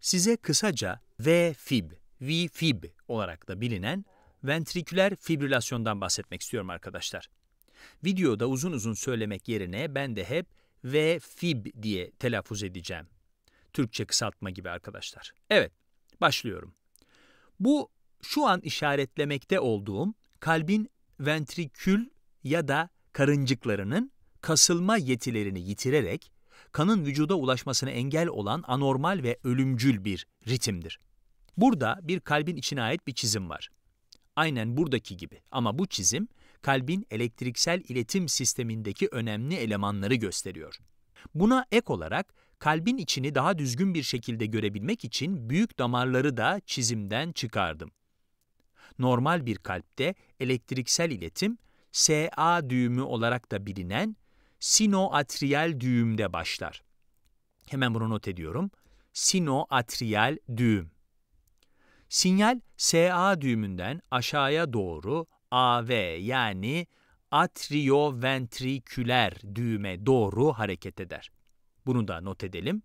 Size kısaca VFib, VFib olarak da bilinen ventriküler fibrilasyondan bahsetmek istiyorum arkadaşlar. Videoda uzun uzun söylemek yerine ben de hep VFib diye telaffuz edeceğim. Türkçe kısaltma gibi arkadaşlar. Evet, başlıyorum. Bu şu an işaretlemekte olduğum kalbin ventrikül ya da karıncıklarının kasılma yetilerini yitirerek kanın vücuda ulaşmasına engel olan anormal ve ölümcül bir ritimdir. Burada bir kalbin içine ait bir çizim var. Aynen buradaki gibi ama bu çizim kalbin elektriksel iletim sistemindeki önemli elemanları gösteriyor. Buna ek olarak kalbin içini daha düzgün bir şekilde görebilmek için büyük damarları da çizimden çıkardım. Normal bir kalpte elektriksel iletim SA düğümü olarak da bilinen sinoatriyel düğümde başlar. Hemen bunu not ediyorum. Sinoatriyel düğüm. Sinyal SA düğümünden aşağıya doğru AV yani atrioventriküler düğüme doğru hareket eder. Bunu da not edelim.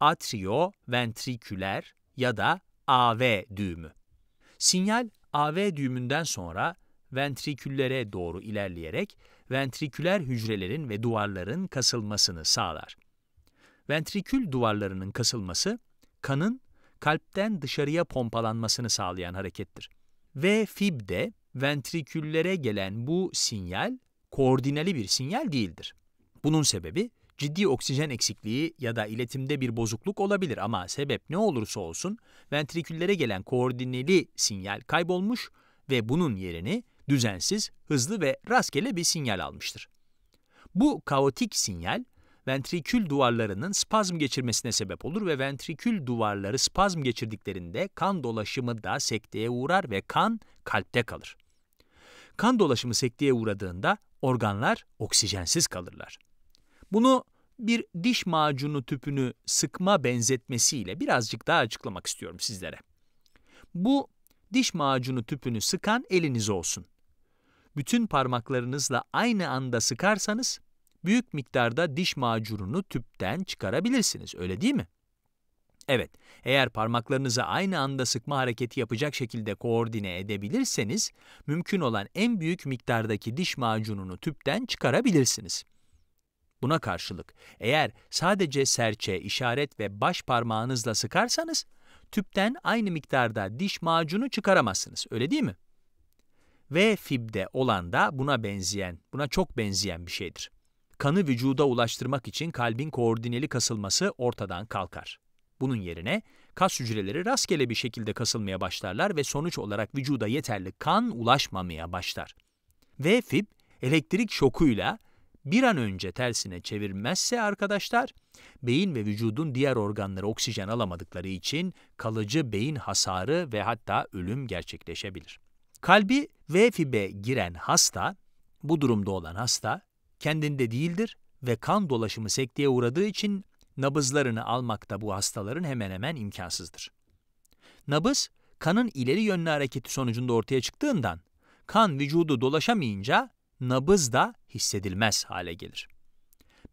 Atrioventriküler ya da AV düğümü. Sinyal AV düğümünden sonra ventriküllere doğru ilerleyerek ventriküler hücrelerin ve duvarların kasılmasını sağlar. Ventrikül duvarlarının kasılması, kanın kalpten dışarıya pompalanmasını sağlayan harekettir. Ve fibde ventriküllere gelen bu sinyal koordineli bir sinyal değildir. Bunun sebebi ciddi oksijen eksikliği ya da iletimde bir bozukluk olabilir ama sebep ne olursa olsun ventriküllere gelen koordineli sinyal kaybolmuş ve bunun yerini düzensiz, hızlı ve rastgele bir sinyal almıştır. Bu kaotik sinyal, ventrikül duvarlarının spazm geçirmesine sebep olur ve ventrikül duvarları spazm geçirdiklerinde kan dolaşımı da sekteye uğrar ve kan kalpte kalır. Kan dolaşımı sekteye uğradığında organlar oksijensiz kalırlar. Bunu bir diş macunu tüpünü sıkma benzetmesiyle birazcık daha açıklamak istiyorum sizlere. Bu diş macunu tüpünü sıkan eliniz olsun bütün parmaklarınızla aynı anda sıkarsanız büyük miktarda diş macununu tüpten çıkarabilirsiniz. Öyle değil mi? Evet, eğer parmaklarınızı aynı anda sıkma hareketi yapacak şekilde koordine edebilirseniz, mümkün olan en büyük miktardaki diş macununu tüpten çıkarabilirsiniz. Buna karşılık, eğer sadece serçe, işaret ve baş parmağınızla sıkarsanız, tüpten aynı miktarda diş macunu çıkaramazsınız, öyle değil mi? V fibde olan da buna benzeyen, buna çok benzeyen bir şeydir. Kanı vücuda ulaştırmak için kalbin koordineli kasılması ortadan kalkar. Bunun yerine kas hücreleri rastgele bir şekilde kasılmaya başlarlar ve sonuç olarak vücuda yeterli kan ulaşmamaya başlar. Ve fib elektrik şokuyla bir an önce tersine çevirmezse arkadaşlar, beyin ve vücudun diğer organları oksijen alamadıkları için kalıcı beyin hasarı ve hatta ölüm gerçekleşebilir. Kalbi V fibe giren hasta, bu durumda olan hasta, kendinde değildir ve kan dolaşımı sekteye uğradığı için nabızlarını almakta bu hastaların hemen hemen imkansızdır. Nabız, kanın ileri yönlü hareketi sonucunda ortaya çıktığından, kan vücudu dolaşamayınca nabız da hissedilmez hale gelir.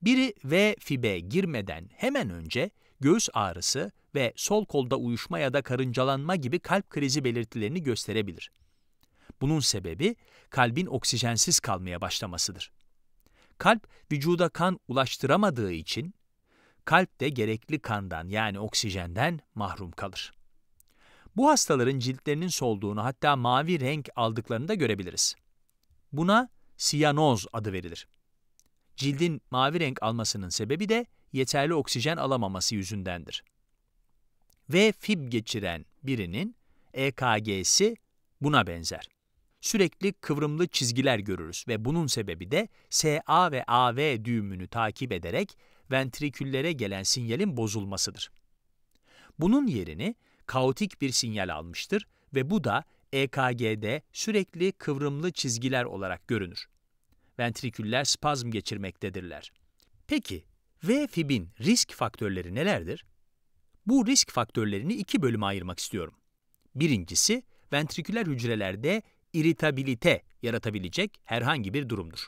Biri V fibe girmeden hemen önce göğüs ağrısı ve sol kolda uyuşma ya da karıncalanma gibi kalp krizi belirtilerini gösterebilir. Bunun sebebi kalbin oksijensiz kalmaya başlamasıdır. Kalp vücuda kan ulaştıramadığı için kalp de gerekli kandan yani oksijenden mahrum kalır. Bu hastaların ciltlerinin solduğunu hatta mavi renk aldıklarını da görebiliriz. Buna siyanoz adı verilir. Cildin mavi renk almasının sebebi de yeterli oksijen alamaması yüzündendir. Ve fib geçiren birinin EKG'si buna benzer sürekli kıvrımlı çizgiler görürüz ve bunun sebebi de SA ve AV düğümünü takip ederek ventriküllere gelen sinyalin bozulmasıdır. Bunun yerini kaotik bir sinyal almıştır ve bu da EKG'de sürekli kıvrımlı çizgiler olarak görünür. Ventriküller spazm geçirmektedirler. Peki, V-fib'in risk faktörleri nelerdir? Bu risk faktörlerini iki bölüme ayırmak istiyorum. Birincisi, ventriküler hücrelerde iritabilite yaratabilecek herhangi bir durumdur.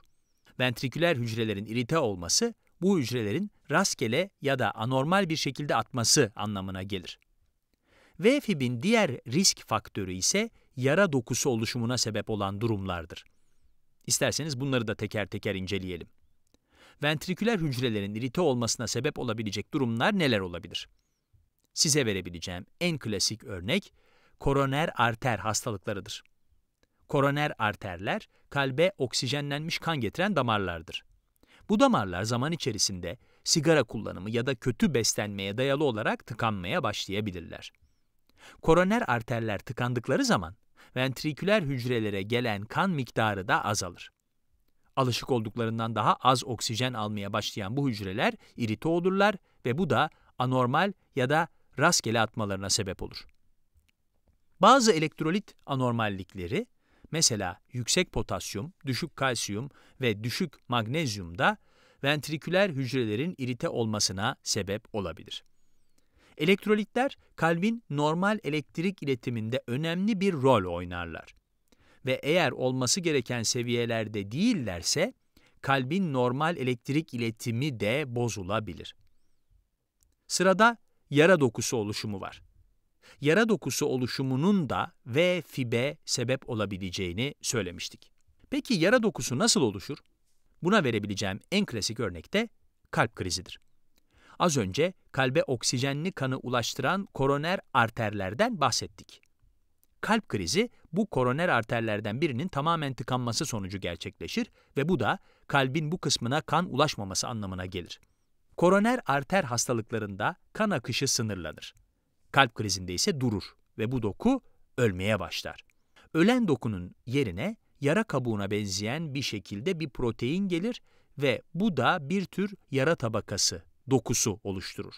Ventriküler hücrelerin irite olması, bu hücrelerin rastgele ya da anormal bir şekilde atması anlamına gelir. VFib'in diğer risk faktörü ise yara dokusu oluşumuna sebep olan durumlardır. İsterseniz bunları da teker teker inceleyelim. Ventriküler hücrelerin irite olmasına sebep olabilecek durumlar neler olabilir? Size verebileceğim en klasik örnek koroner arter hastalıklarıdır. Koroner arterler, kalbe oksijenlenmiş kan getiren damarlardır. Bu damarlar zaman içerisinde sigara kullanımı ya da kötü beslenmeye dayalı olarak tıkanmaya başlayabilirler. Koroner arterler tıkandıkları zaman ventriküler hücrelere gelen kan miktarı da azalır. Alışık olduklarından daha az oksijen almaya başlayan bu hücreler irite olurlar ve bu da anormal ya da rastgele atmalarına sebep olur. Bazı elektrolit anormallikleri Mesela yüksek potasyum, düşük kalsiyum ve düşük magnezyum da ventriküler hücrelerin irite olmasına sebep olabilir. Elektrolitler kalbin normal elektrik iletiminde önemli bir rol oynarlar. Ve eğer olması gereken seviyelerde değillerse kalbin normal elektrik iletimi de bozulabilir. Sırada yara dokusu oluşumu var yara dokusu oluşumunun da V fibe sebep olabileceğini söylemiştik. Peki yara dokusu nasıl oluşur? Buna verebileceğim en klasik örnek de kalp krizidir. Az önce kalbe oksijenli kanı ulaştıran koroner arterlerden bahsettik. Kalp krizi bu koroner arterlerden birinin tamamen tıkanması sonucu gerçekleşir ve bu da kalbin bu kısmına kan ulaşmaması anlamına gelir. Koroner arter hastalıklarında kan akışı sınırlanır. Kalp krizinde ise durur ve bu doku ölmeye başlar. Ölen dokunun yerine yara kabuğuna benzeyen bir şekilde bir protein gelir ve bu da bir tür yara tabakası, dokusu oluşturur.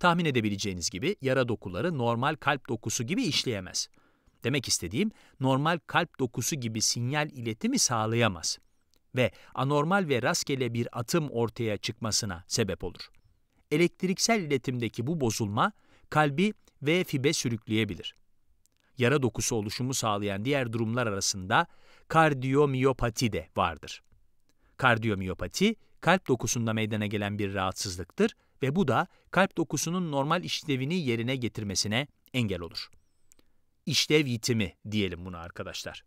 Tahmin edebileceğiniz gibi yara dokuları normal kalp dokusu gibi işleyemez. Demek istediğim normal kalp dokusu gibi sinyal iletimi sağlayamaz ve anormal ve rastgele bir atım ortaya çıkmasına sebep olur. Elektriksel iletimdeki bu bozulma kalbi ve fibe sürükleyebilir. Yara dokusu oluşumu sağlayan diğer durumlar arasında kardiyomiyopati de vardır. Kardiyomiyopati, kalp dokusunda meydana gelen bir rahatsızlıktır ve bu da kalp dokusunun normal işlevini yerine getirmesine engel olur. İşlev yitimi diyelim buna arkadaşlar.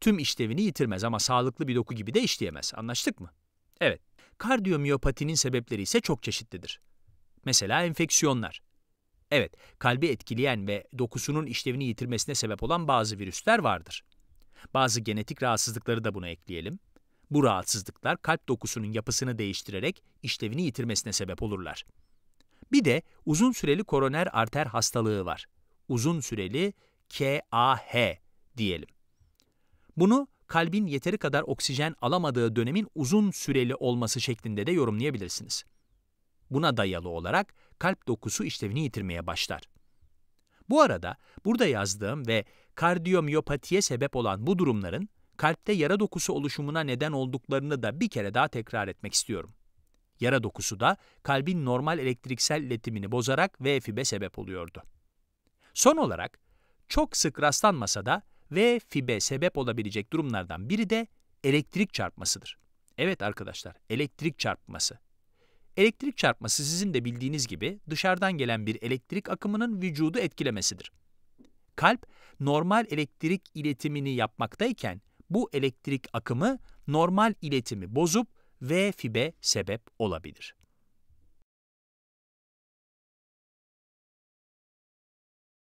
Tüm işlevini yitirmez ama sağlıklı bir doku gibi de işleyemez. Anlaştık mı? Evet. Kardiyomiyopatinin sebepleri ise çok çeşitlidir. Mesela enfeksiyonlar, Evet, kalbi etkileyen ve dokusunun işlevini yitirmesine sebep olan bazı virüsler vardır. Bazı genetik rahatsızlıkları da buna ekleyelim. Bu rahatsızlıklar kalp dokusunun yapısını değiştirerek işlevini yitirmesine sebep olurlar. Bir de uzun süreli koroner arter hastalığı var. Uzun süreli KAH diyelim. Bunu kalbin yeteri kadar oksijen alamadığı dönemin uzun süreli olması şeklinde de yorumlayabilirsiniz. Buna dayalı olarak kalp dokusu işlevini yitirmeye başlar. Bu arada burada yazdığım ve kardiyomiyopatiye sebep olan bu durumların kalpte yara dokusu oluşumuna neden olduklarını da bir kere daha tekrar etmek istiyorum. Yara dokusu da kalbin normal elektriksel iletimini bozarak V-fib'e sebep oluyordu. Son olarak çok sık rastlanmasa da V-fib'e sebep olabilecek durumlardan biri de elektrik çarpmasıdır. Evet arkadaşlar, elektrik çarpması. Elektrik çarpması sizin de bildiğiniz gibi dışarıdan gelen bir elektrik akımının vücudu etkilemesidir. Kalp normal elektrik iletimini yapmaktayken bu elektrik akımı normal iletimi bozup V fibe sebep olabilir.